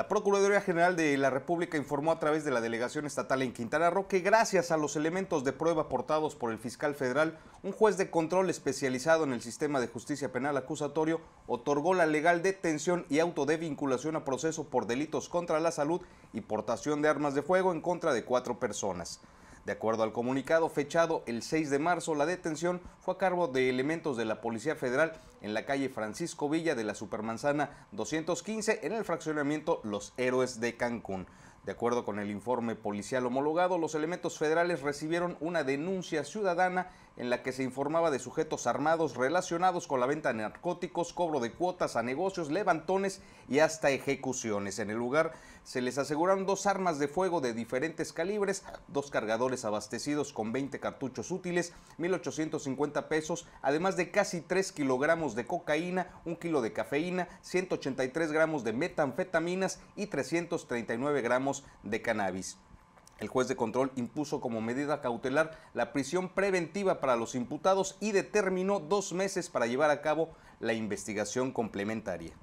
La Procuraduría General de la República informó a través de la delegación estatal en Quintana Roo que gracias a los elementos de prueba aportados por el fiscal federal, un juez de control especializado en el sistema de justicia penal acusatorio otorgó la legal detención y auto de vinculación a proceso por delitos contra la salud y portación de armas de fuego en contra de cuatro personas. De acuerdo al comunicado fechado el 6 de marzo, la detención fue a cargo de elementos de la Policía Federal en la calle Francisco Villa de la Supermanzana 215 en el fraccionamiento Los Héroes de Cancún. De acuerdo con el informe policial homologado, los elementos federales recibieron una denuncia ciudadana en la que se informaba de sujetos armados relacionados con la venta de narcóticos, cobro de cuotas a negocios, levantones y hasta ejecuciones. En el lugar se les aseguraron dos armas de fuego de diferentes calibres, dos cargadores abastecidos con 20 cartuchos útiles, 1.850 pesos, además de casi 3 kilogramos de cocaína, 1 kilo de cafeína, 183 gramos de metanfetaminas y 339 gramos de cannabis. El juez de control impuso como medida cautelar la prisión preventiva para los imputados y determinó dos meses para llevar a cabo la investigación complementaria.